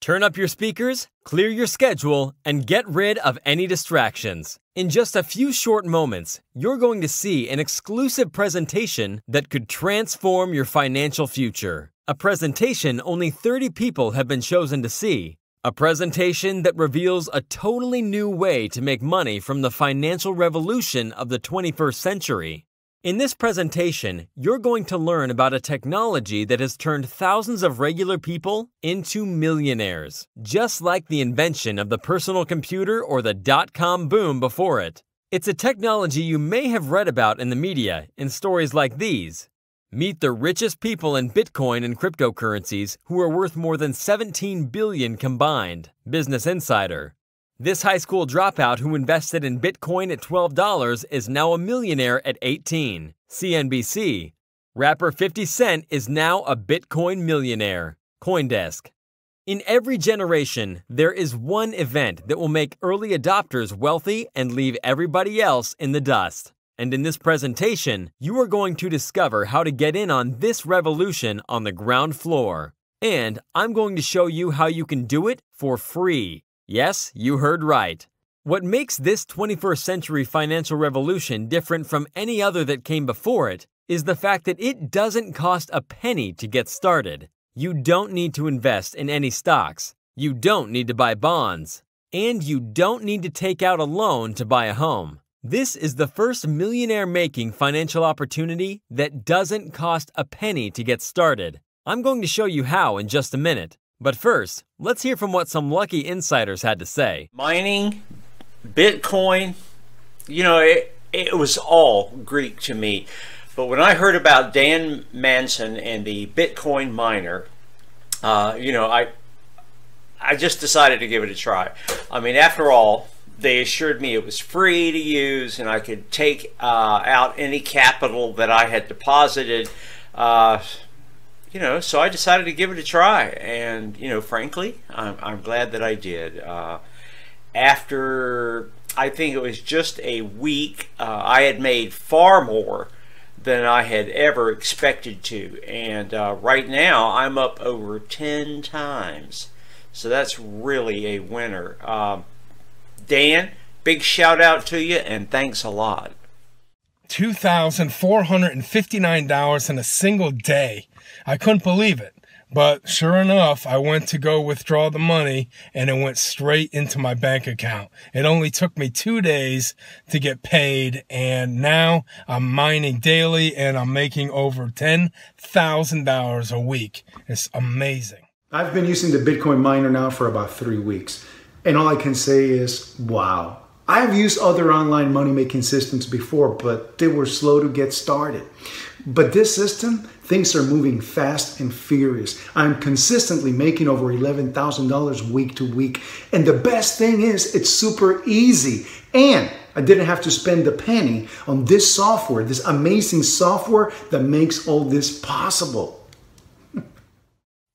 Turn up your speakers, clear your schedule, and get rid of any distractions. In just a few short moments, you're going to see an exclusive presentation that could transform your financial future. A presentation only 30 people have been chosen to see. A presentation that reveals a totally new way to make money from the financial revolution of the 21st century. In this presentation, you're going to learn about a technology that has turned thousands of regular people into millionaires, just like the invention of the personal computer or the dot-com boom before it. It's a technology you may have read about in the media in stories like these. Meet the richest people in Bitcoin and cryptocurrencies who are worth more than 17 billion combined, Business Insider. This high school dropout who invested in Bitcoin at $12 is now a millionaire at 18. CNBC. Rapper 50 Cent is now a Bitcoin millionaire. Coindesk. In every generation, there is one event that will make early adopters wealthy and leave everybody else in the dust. And in this presentation, you are going to discover how to get in on this revolution on the ground floor. And I'm going to show you how you can do it for free. Yes, you heard right. What makes this 21st century financial revolution different from any other that came before it is the fact that it doesn't cost a penny to get started. You don't need to invest in any stocks. You don't need to buy bonds. And you don't need to take out a loan to buy a home. This is the first millionaire making financial opportunity that doesn't cost a penny to get started. I'm going to show you how in just a minute. But first, let's hear from what some lucky insiders had to say. Mining, Bitcoin, you know, it, it was all Greek to me. But when I heard about Dan Manson and the Bitcoin miner, uh, you know, I, I just decided to give it a try. I mean, after all, they assured me it was free to use and I could take uh, out any capital that I had deposited. Uh, you know, so I decided to give it a try, and you know, frankly, I'm, I'm glad that I did. Uh, after I think it was just a week, uh, I had made far more than I had ever expected to, and uh, right now I'm up over ten times, so that's really a winner. Um, Dan, big shout out to you, and thanks a lot. $2,459 in a single day. I couldn't believe it. But sure enough, I went to go withdraw the money and it went straight into my bank account. It only took me two days to get paid. And now I'm mining daily and I'm making over $10,000 a week. It's amazing. I've been using the Bitcoin miner now for about three weeks. And all I can say is, wow, I've used other online money making systems before, but they were slow to get started. But this system, things are moving fast and furious. I'm consistently making over $11,000 week to week. And the best thing is, it's super easy. And I didn't have to spend a penny on this software, this amazing software that makes all this possible.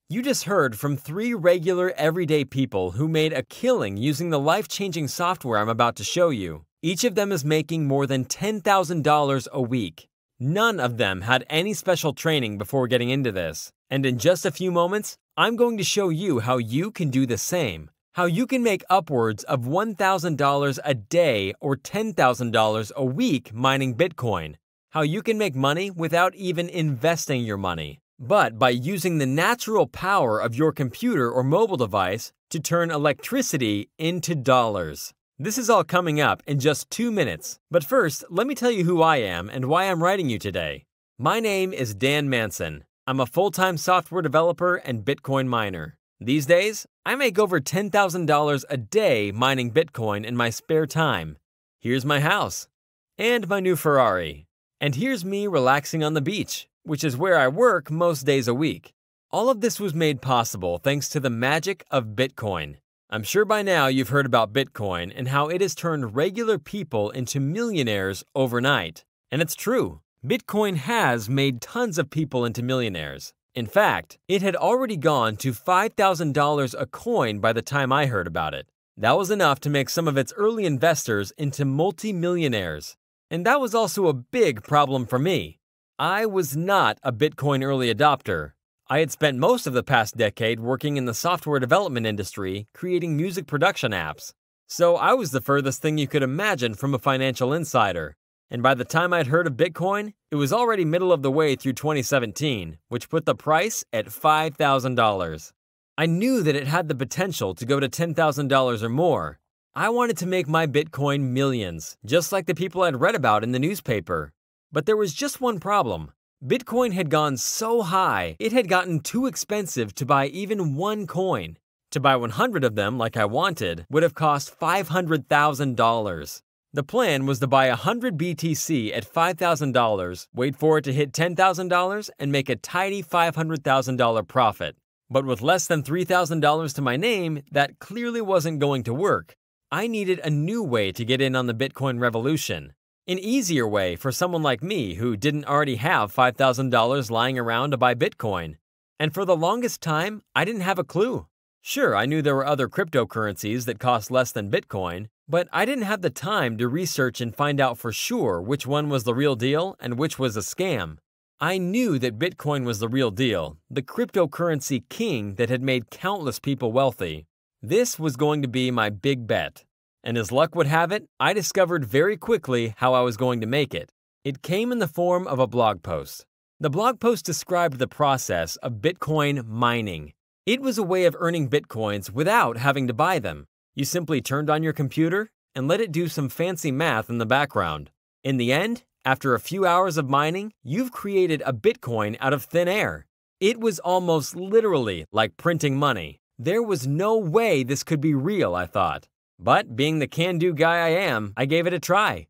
You just heard from three regular, everyday people who made a killing using the life changing software I'm about to show you. Each of them is making more than $10,000 a week. None of them had any special training before getting into this. And in just a few moments, I'm going to show you how you can do the same. How you can make upwards of $1,000 a day or $10,000 a week mining Bitcoin. How you can make money without even investing your money but by using the natural power of your computer or mobile device to turn electricity into dollars. This is all coming up in just two minutes, but first, let me tell you who I am and why I'm writing you today. My name is Dan Manson. I'm a full time software developer and Bitcoin miner. These days, I make over $10,000 a day mining Bitcoin in my spare time. Here's my house, and my new Ferrari, and here's me relaxing on the beach which is where I work most days a week. All of this was made possible thanks to the magic of Bitcoin. I'm sure by now you've heard about Bitcoin and how it has turned regular people into millionaires overnight. And it's true. Bitcoin has made tons of people into millionaires. In fact, it had already gone to $5,000 a coin by the time I heard about it. That was enough to make some of its early investors into multimillionaires. And that was also a big problem for me. I was not a Bitcoin early adopter. I had spent most of the past decade working in the software development industry, creating music production apps. So I was the furthest thing you could imagine from a financial insider. And by the time I'd heard of Bitcoin, it was already middle of the way through 2017, which put the price at $5,000. I knew that it had the potential to go to $10,000 or more. I wanted to make my Bitcoin millions, just like the people I'd read about in the newspaper. But there was just one problem. Bitcoin had gone so high, it had gotten too expensive to buy even one coin. To buy 100 of them like I wanted would have cost $500,000. The plan was to buy 100 BTC at $5,000, wait for it to hit $10,000, and make a tidy $500,000 profit. But with less than $3,000 to my name, that clearly wasn't going to work. I needed a new way to get in on the Bitcoin revolution. An easier way for someone like me who didn't already have $5,000 lying around to buy Bitcoin. And for the longest time, I didn't have a clue. Sure, I knew there were other cryptocurrencies that cost less than Bitcoin, but I didn't have the time to research and find out for sure which one was the real deal and which was a scam. I knew that Bitcoin was the real deal, the cryptocurrency king that had made countless people wealthy. This was going to be my big bet, and as luck would have it, I discovered very quickly how I was going to make it. It came in the form of a blog post. The blog post described the process of Bitcoin mining. It was a way of earning Bitcoins without having to buy them. You simply turned on your computer and let it do some fancy math in the background. In the end, after a few hours of mining, you've created a Bitcoin out of thin air. It was almost literally like printing money. There was no way this could be real, I thought. But being the can do guy I am, I gave it a try.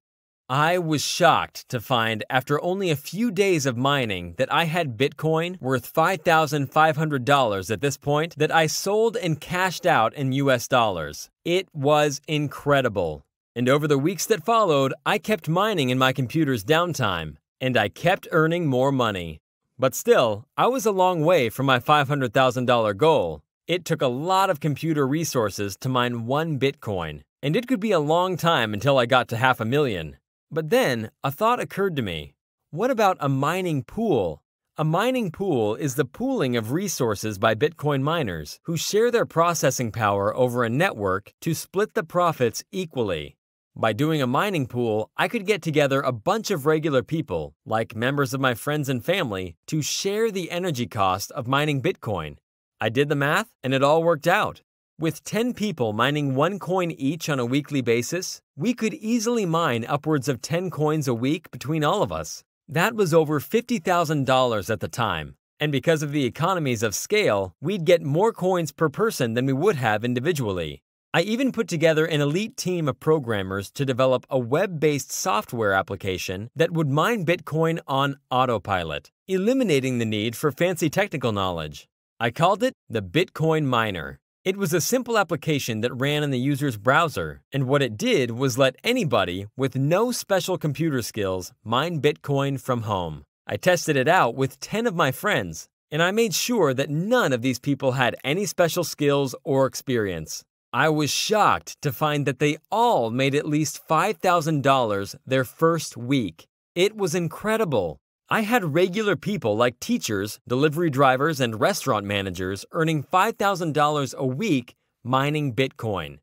I was shocked to find, after only a few days of mining, that I had Bitcoin worth $5,500 at this point that I sold and cashed out in US dollars. It was incredible. And over the weeks that followed, I kept mining in my computer's downtime, and I kept earning more money. But still, I was a long way from my $500,000 goal, it took a lot of computer resources to mine one Bitcoin, and it could be a long time until I got to half a million. But then a thought occurred to me. What about a mining pool? A mining pool is the pooling of resources by Bitcoin miners who share their processing power over a network to split the profits equally. By doing a mining pool, I could get together a bunch of regular people, like members of my friends and family, to share the energy cost of mining Bitcoin I did the math, and it all worked out. With 10 people mining one coin each on a weekly basis, we could easily mine upwards of 10 coins a week between all of us. That was over $50,000 at the time, and because of the economies of scale, we'd get more coins per person than we would have individually. I even put together an elite team of programmers to develop a web based software application that would mine Bitcoin on autopilot, eliminating the need for fancy technical knowledge. I called it the Bitcoin Miner. It was a simple application that ran in the user's browser, and what it did was let anybody with no special computer skills mine Bitcoin from home. I tested it out with 10 of my friends, and I made sure that none of these people had any special skills or experience. I was shocked to find that they all made at least $5,000 their first week. It was incredible. I had regular people like teachers, delivery drivers, and restaurant managers earning $5,000 a week mining Bitcoin.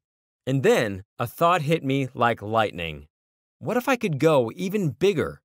And then a thought hit me like lightning. What if I could go even bigger?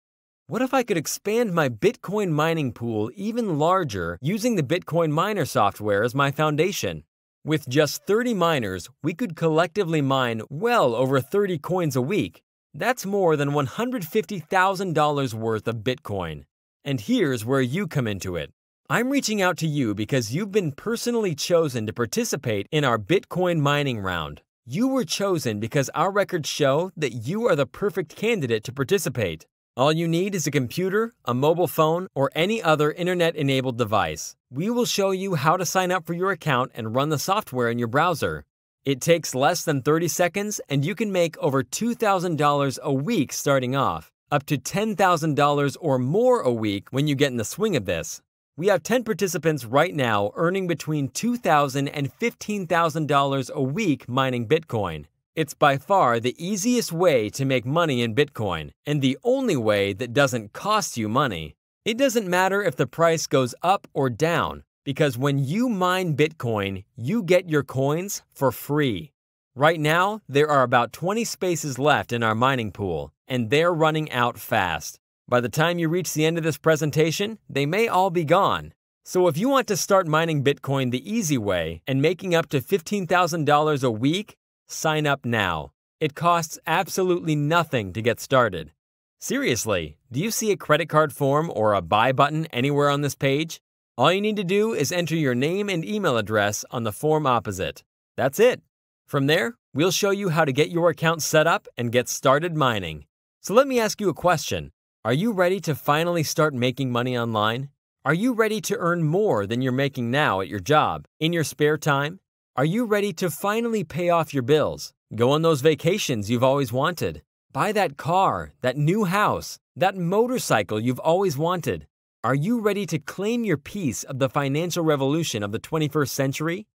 What if I could expand my Bitcoin mining pool even larger using the Bitcoin miner software as my foundation? With just 30 miners, we could collectively mine well over 30 coins a week, that's more than $150,000 worth of Bitcoin. And here's where you come into it. I'm reaching out to you because you've been personally chosen to participate in our Bitcoin mining round. You were chosen because our records show that you are the perfect candidate to participate. All you need is a computer, a mobile phone, or any other internet enabled device. We will show you how to sign up for your account and run the software in your browser. It takes less than 30 seconds, and you can make over $2,000 a week starting off, up to $10,000 or more a week when you get in the swing of this. We have 10 participants right now earning between $2,000 and $15,000 a week mining Bitcoin. It's by far the easiest way to make money in Bitcoin, and the only way that doesn't cost you money. It doesn't matter if the price goes up or down. Because when you mine Bitcoin, you get your coins for free. Right now, there are about 20 spaces left in our mining pool, and they're running out fast. By the time you reach the end of this presentation, they may all be gone. So if you want to start mining Bitcoin the easy way and making up to $15,000 a week, sign up now. It costs absolutely nothing to get started. Seriously, do you see a credit card form or a buy button anywhere on this page? All you need to do is enter your name and email address on the form opposite. That's it. From there, we'll show you how to get your account set up and get started mining. So let me ask you a question. Are you ready to finally start making money online? Are you ready to earn more than you're making now at your job, in your spare time? Are you ready to finally pay off your bills, go on those vacations you've always wanted, buy that car, that new house, that motorcycle you've always wanted, are you ready to claim your piece of the financial revolution of the 21st century?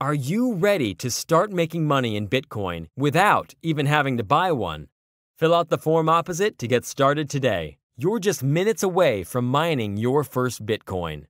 Are you ready to start making money in Bitcoin without even having to buy one? Fill out the form opposite to get started today. You're just minutes away from mining your first Bitcoin.